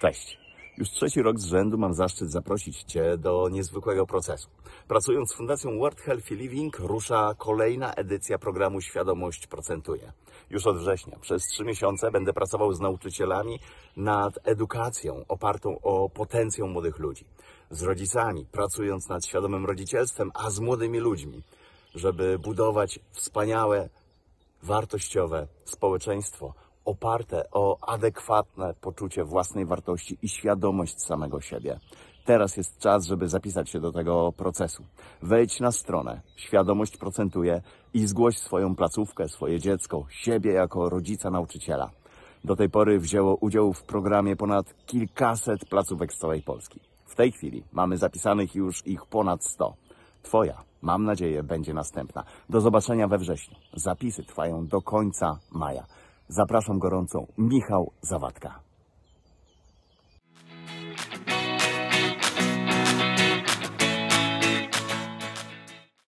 Cześć. Już trzeci rok z rzędu mam zaszczyt zaprosić Cię do niezwykłego procesu. Pracując z Fundacją World Healthy Living rusza kolejna edycja programu Świadomość Procentuje. Już od września przez trzy miesiące będę pracował z nauczycielami nad edukacją opartą o potencjał młodych ludzi. Z rodzicami, pracując nad świadomym rodzicielstwem, a z młodymi ludźmi, żeby budować wspaniałe, wartościowe społeczeństwo oparte o adekwatne poczucie własnej wartości i świadomość samego siebie. Teraz jest czas, żeby zapisać się do tego procesu. Wejdź na stronę Świadomość Procentuje i zgłoś swoją placówkę, swoje dziecko, siebie jako rodzica nauczyciela. Do tej pory wzięło udział w programie ponad kilkaset placówek z całej Polski. W tej chwili mamy zapisanych już ich ponad 100. Twoja, mam nadzieję, będzie następna. Do zobaczenia we wrześniu. Zapisy trwają do końca maja. Zapraszam gorąco, Michał Zawadka.